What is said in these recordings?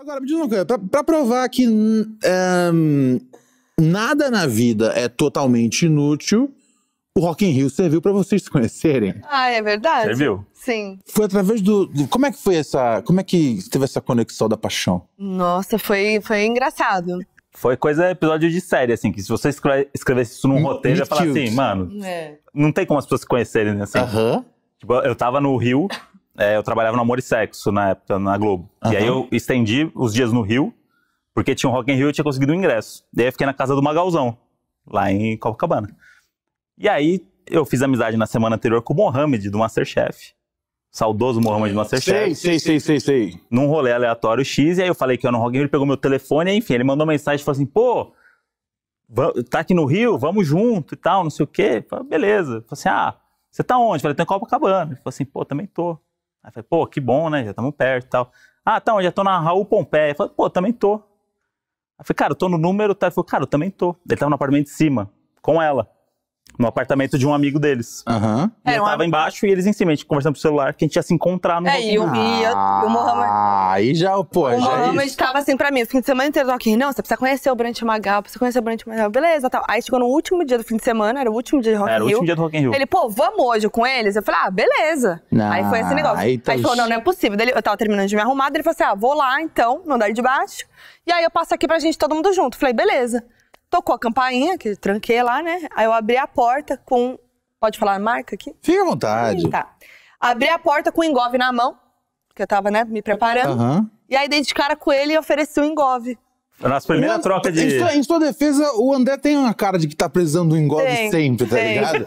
Agora, me diz uma coisa, pra, pra provar que um, nada na vida é totalmente inútil, o Rock in Rio serviu para vocês se conhecerem. Ah, é verdade? Serviu. Sim. Foi através do, do, Como é que foi essa. Como é que teve essa conexão da paixão? Nossa, foi, foi engraçado. Foi coisa episódio de série, assim, que se você escrevesse isso num hum, roteiro, ia falar assim, mano, é. não tem como as pessoas se conhecerem, né? Assim. Aham. Uh -huh. Tipo, eu tava no Rio, é, eu trabalhava no Amor e Sexo na época, na Globo. Uhum. E aí eu estendi os dias no Rio, porque tinha um Rock in Rio e eu tinha conseguido um ingresso. E aí eu fiquei na casa do Magalzão, lá em Copacabana. E aí eu fiz amizade na semana anterior com o Mohamed, do Masterchef. Saudoso Mohamed do Masterchef. Sei, sei, sei, sei, sei. Num rolê aleatório X, e aí eu falei que eu no Rock in Rio, ele pegou meu telefone, e enfim, ele mandou mensagem e falou assim, pô... Tá aqui no Rio, vamos junto e tal, não sei o quê. Falei, beleza. Falei assim: ah, você tá onde? Falei, tô em Copacabana. Ele falou assim, pô, também tô. Aí falei, pô, que bom, né? Já estamos perto e tal. Ah, então, já tô na Raul Pompeia. ele falei, pô, também tô. Aí falei, cara, eu tô no número, tá? Ele falou, cara, eu também tô. Ele tava no apartamento de cima, com ela no apartamento de um amigo deles. Aham. Uhum. É, eu tava embaixo e eles em cima, a gente conversando pro celular, que a gente ia se encontrar no É, e eu vi, ah, Mohamed. aí já, pô, o já. O é Mohamed é tava assim pra mim, o fim de semana inteiro, aqui, não, você precisa conhecer o Brant Magal, precisa conhecer o Brant Magal, beleza, tal. Aí chegou no último dia do fim de semana, era o último dia de Rock era Era o último dia do Rock in Rio. Ele, pô, vamos hoje com eles? Eu falei, ah, beleza. Ah, aí foi esse negócio. Aí, tá aí falou, não, não é possível. Daí, eu tava terminando de me arrumar, ele falou assim, ah, vou lá então, no andar de baixo. E aí eu passo aqui pra gente todo mundo junto. Falei, beleza. Tocou a campainha, que tranquei lá, né? Aí eu abri a porta com. Pode falar a marca aqui? Fica à vontade. Sim, tá. Abri a porta com o engove na mão, porque eu tava, né, me preparando. Uhum. E aí dei de cara com ele e ofereci o engove. Nossa primeira troca de. Em sua, em sua, defesa, o André tem uma cara de que tá precisando do engove sempre, tá tem. ligado?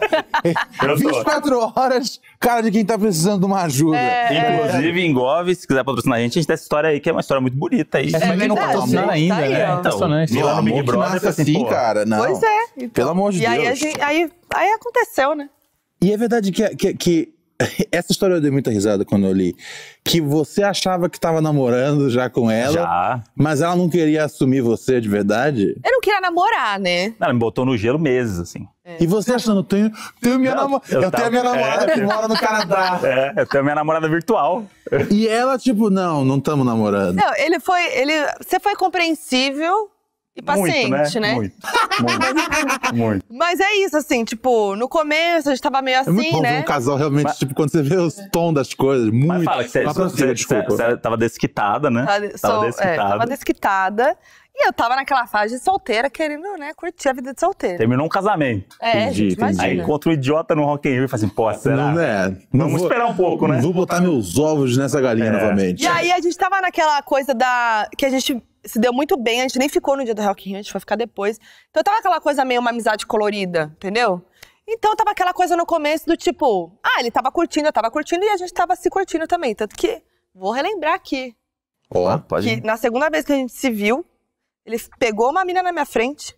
24 é, horas, cara de quem tá precisando de uma ajuda. É, é. Inclusive, é. engove, se quiser patrocinar a gente, a gente tem essa história aí, que é uma história muito bonita aí. É, mas nem não patrocina tá ainda, tá né? é impressionante. Então, lá assim, pô. cara. Não. Pois é. Então, Pelo amor de e Deus. E aí, aí, aí aconteceu, né? E é verdade que, que, que essa história eu dei muita risada quando eu li. Que você achava que estava namorando já com ela. Já. Mas ela não queria assumir você de verdade. Eu não queria namorar, né? Ela me botou no gelo meses, assim. É. E você achando, tenho, tenho minha Eu, eu tava... tenho minha namorada é. que mora no Canadá. É, eu tenho minha namorada virtual. E ela, tipo, não, não estamos namorando. Não, ele foi. Ele, você foi compreensível e paciente, muito, né? né? Muito, muito, muito, Mas é isso, assim, tipo, no começo a gente tava meio assim, é muito assim, bom né? Ver um casal realmente, mas... tipo, quando você vê o tom das coisas, muito. Mas fala que você, você, você, você, tava desquitada, né? Tava, tava, desquitada. É, tava desquitada. E eu tava naquela fase de solteira, querendo, né, curtir a vida de solteira. Terminou um casamento. É, entendi, gente, entendi. Aí encontro um idiota no Rock and Rio e fala assim, pô, será? É. Não, né? Vamos vou, esperar um pouco, né? Não vou botar meus ovos nessa galinha é. novamente. E aí a gente tava naquela coisa da... que a gente se deu muito bem, a gente nem ficou no dia do Rock in Rio, a gente foi ficar depois. Então tava aquela coisa meio uma amizade colorida, entendeu? Então tava aquela coisa no começo do tipo, ah, ele tava curtindo, eu tava curtindo e a gente tava se curtindo também. Tanto que, vou relembrar aqui. Ó, ah, pode. Que na segunda vez que a gente se viu, ele pegou uma mina na minha frente.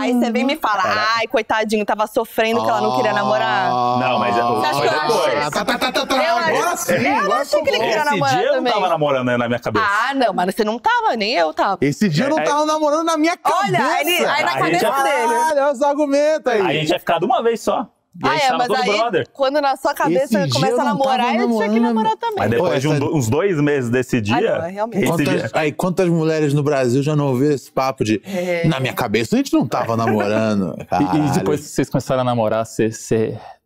Aí você vem e me fala, ai, coitadinho, tava sofrendo que ela não queria namorar. Não, mas é Você que eu depois. Tá, tá, tá, tá, agora sim, eu achei que ele queria namorar dia eu não tava namorando né, na minha cabeça. Ah, não, mas você não tava, nem eu tava. Esse dia eu não é, é. tava namorando na minha cabeça. Olha, aí na cabeça dele. Olha, os argumentos aí. A gente é ficado uma vez só. E ah, é, mas aí, brother. quando na sua cabeça esse começa a namorar, ele tinha que namorar também. Mas depois Pô, de um, essa... É. uns dois meses desse ah, dia. Ah, não, é realmente. Quantas, dia... Aí, quantas mulheres no Brasil já não ouviram esse papo de. É. Na minha cabeça a gente não tava namorando. e, e, depois que vocês começaram a namorar, você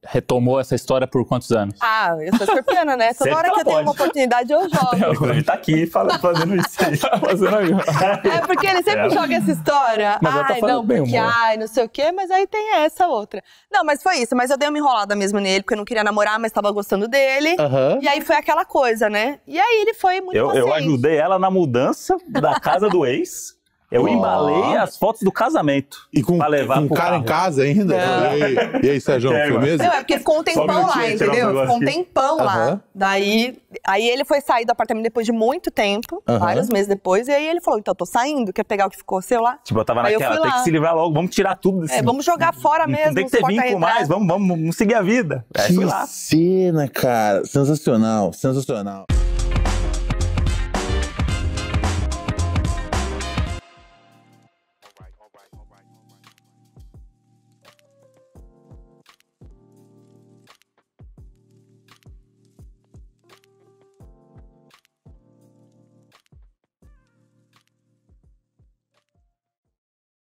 retomou essa história por quantos anos? Ah, eu sou escorpiana, né? Toda hora que eu tenho uma oportunidade, eu jogo. Ele tá aqui falando, fazendo isso aí. Tá fazendo é porque ele sempre é. joga essa história. Mas tá ai, tá não, bem, porque, humor. ai, não sei o quê, mas aí tem essa outra. Não, mas foi isso. Mas eu dei uma enrolada mesmo nele, porque eu não queria namorar, mas tava gostando dele. Uhum. E aí foi aquela coisa, né? E aí ele foi muito eu, eu ajudei ela na mudança da casa do ex. Eu oh. embalei as fotos do casamento. E com, pra levar com cara em casa ainda? É. E aí, e aí Sérgio, foi mesmo? Não, é porque ficou um tempão lá, entendeu? ficou um tempão lá. Daí, aí ele foi sair do apartamento depois de muito tempo, vários meses depois, e aí ele falou, então tô saindo, quer pegar o que ficou seu lá? Tipo, eu tava aí naquela, eu tem que se livrar logo, vamos tirar tudo desse... É, vamos jogar fora mesmo. Não tem que ter vínculo mais, vamos, vamos, vamos seguir a vida. É, que cena, cara. Sensacional, sensacional.